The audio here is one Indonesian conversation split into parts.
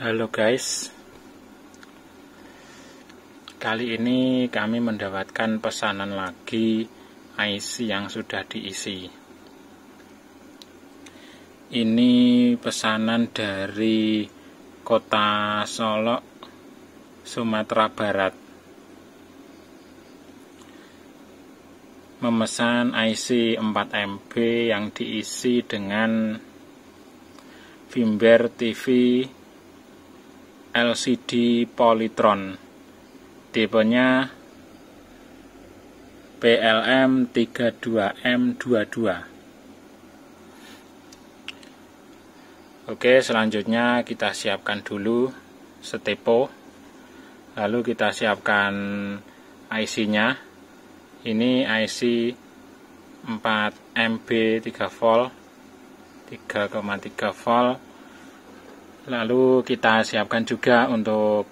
Halo guys Kali ini kami mendapatkan pesanan lagi IC yang sudah diisi Ini pesanan dari kota Solo, Sumatera Barat Memesan IC 4MB yang diisi dengan Vimber TV LCD Polytron tipenya PLM 32M22 oke selanjutnya kita siapkan dulu stepo lalu kita siapkan IC nya ini IC 4 MB 3 volt 3,3 volt Lalu kita siapkan juga untuk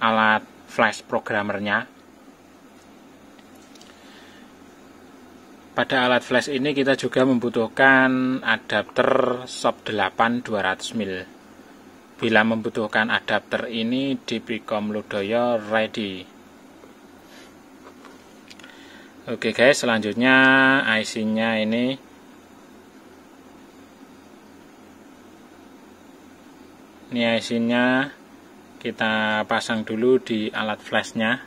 alat flash programmernya. Pada alat flash ini kita juga membutuhkan adapter SOP 8 200 mil. Bila membutuhkan adapter ini di Picom Ludoyo ready. Oke guys, selanjutnya IC-nya ini ini isinya kita pasang dulu di alat flashnya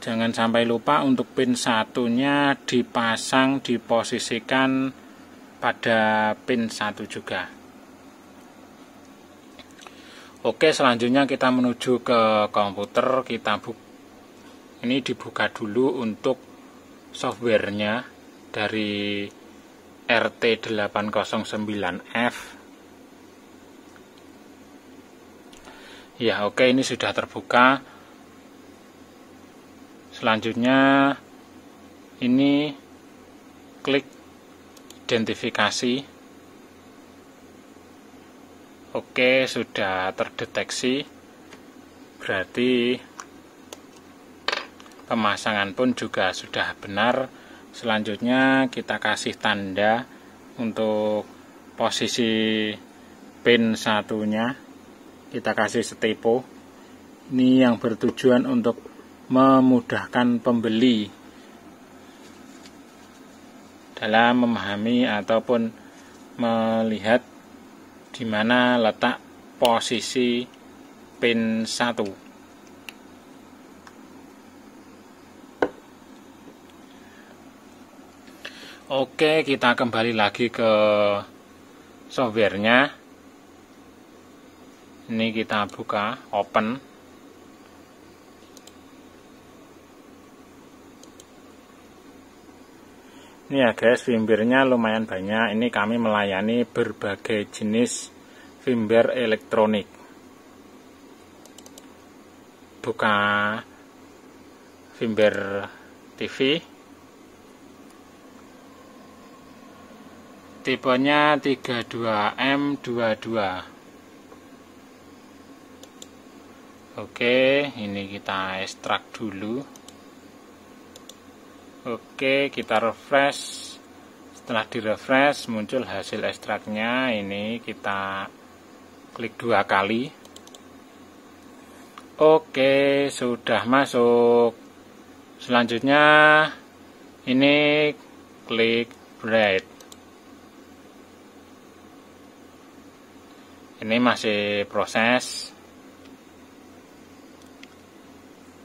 jangan sampai lupa untuk pin satunya dipasang diposisikan pada pin satu juga Oke selanjutnya kita menuju ke komputer kita buk ini dibuka dulu untuk softwarenya dari RT809F ya oke ini sudah terbuka selanjutnya ini klik identifikasi oke sudah terdeteksi berarti pemasangan pun juga sudah benar selanjutnya kita kasih tanda untuk posisi pin satunya kita kasih setipo ini yang bertujuan untuk memudahkan pembeli dalam memahami ataupun melihat di mana letak posisi pin 1. Oke, kita kembali lagi ke softwarenya. Ini kita buka, open. Ini ya guys, firmware lumayan banyak. Ini kami melayani berbagai jenis firmware elektronik. Buka firmware TV. Tipenya 32M22. Oke, ini kita ekstrak dulu. Oke, kita refresh. Setelah direfresh muncul hasil ekstraknya. Ini kita klik dua kali. Oke, sudah masuk. Selanjutnya ini klik bright. Ini masih proses.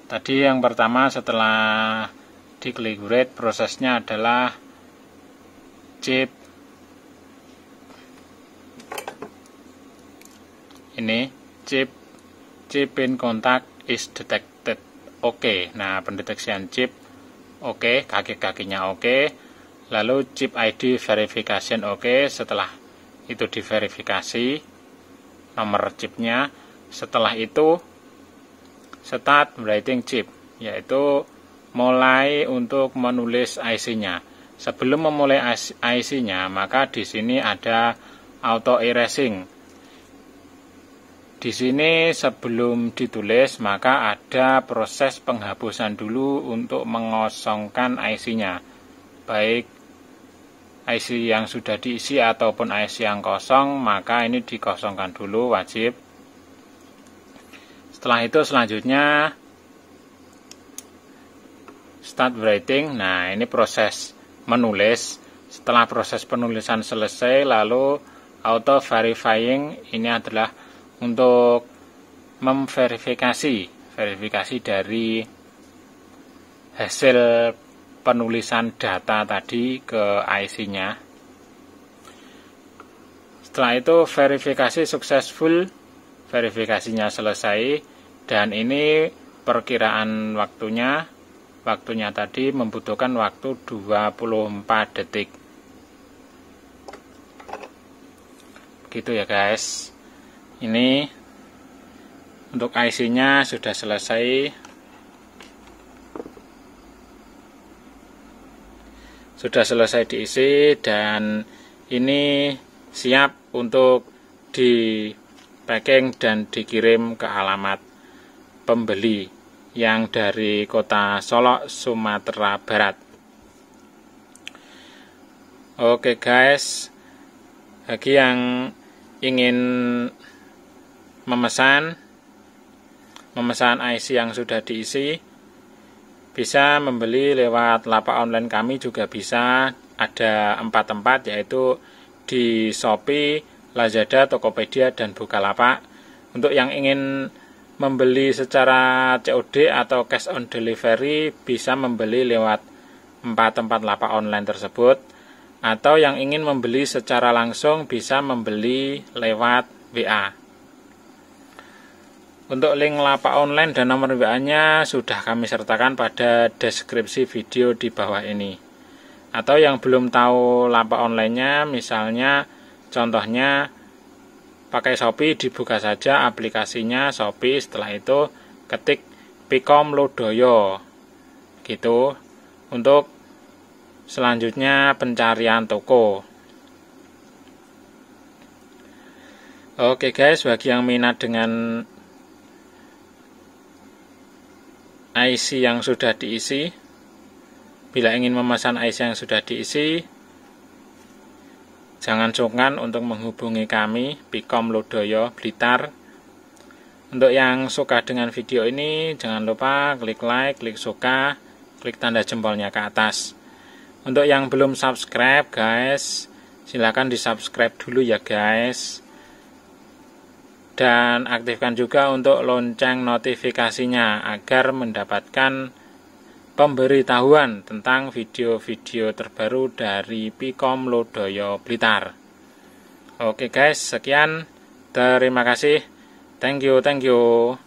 Tadi yang pertama setelah di Gligurate prosesnya adalah chip ini chip chip pin kontak is detected oke okay. nah pendeteksian chip oke okay. kaki-kakinya oke okay. lalu chip ID verification oke okay. setelah itu diverifikasi nomor chipnya setelah itu start writing chip yaitu mulai untuk menulis IC-nya. Sebelum memulai IC-nya, maka di sini ada auto erasing. Di sini sebelum ditulis, maka ada proses penghapusan dulu untuk mengosongkan IC-nya. Baik IC yang sudah diisi ataupun IC yang kosong, maka ini dikosongkan dulu wajib. Setelah itu selanjutnya start writing. Nah, ini proses menulis. Setelah proses penulisan selesai, lalu auto verifying ini adalah untuk memverifikasi, verifikasi dari hasil penulisan data tadi ke IC-nya. Setelah itu verifikasi successful, verifikasinya selesai dan ini perkiraan waktunya waktunya tadi membutuhkan waktu 24 detik gitu ya guys ini untuk IC nya sudah selesai sudah selesai diisi dan ini siap untuk di packing dan dikirim ke alamat pembeli yang dari kota Solok, Sumatera Barat. Oke guys, bagi yang ingin memesan memesan IC yang sudah diisi bisa membeli lewat lapak online kami juga bisa ada empat tempat yaitu di Shopee, Lazada, Tokopedia, dan Bukalapak. Untuk yang ingin membeli secara COD atau cash on delivery bisa membeli lewat empat tempat lapak online tersebut atau yang ingin membeli secara langsung bisa membeli lewat WA. Untuk link lapak online dan nomor WA-nya sudah kami sertakan pada deskripsi video di bawah ini. Atau yang belum tahu lapak online-nya misalnya contohnya pakai Shopee dibuka saja aplikasinya Shopee setelah itu ketik Pikom Lodoyo gitu untuk selanjutnya pencarian toko Oke guys bagi yang minat dengan IC yang sudah diisi bila ingin memesan IC yang sudah diisi Jangan sungkan untuk menghubungi kami, Pikom Lodoyo, Blitar. Untuk yang suka dengan video ini, jangan lupa klik like, klik suka, klik tanda jempolnya ke atas. Untuk yang belum subscribe, guys, silahkan di-subscribe dulu ya, guys. Dan aktifkan juga untuk lonceng notifikasinya agar mendapatkan pemberitahuan tentang video-video terbaru dari Pikom Lodoyo Blitar. Oke guys, sekian. Terima kasih. Thank you, thank you.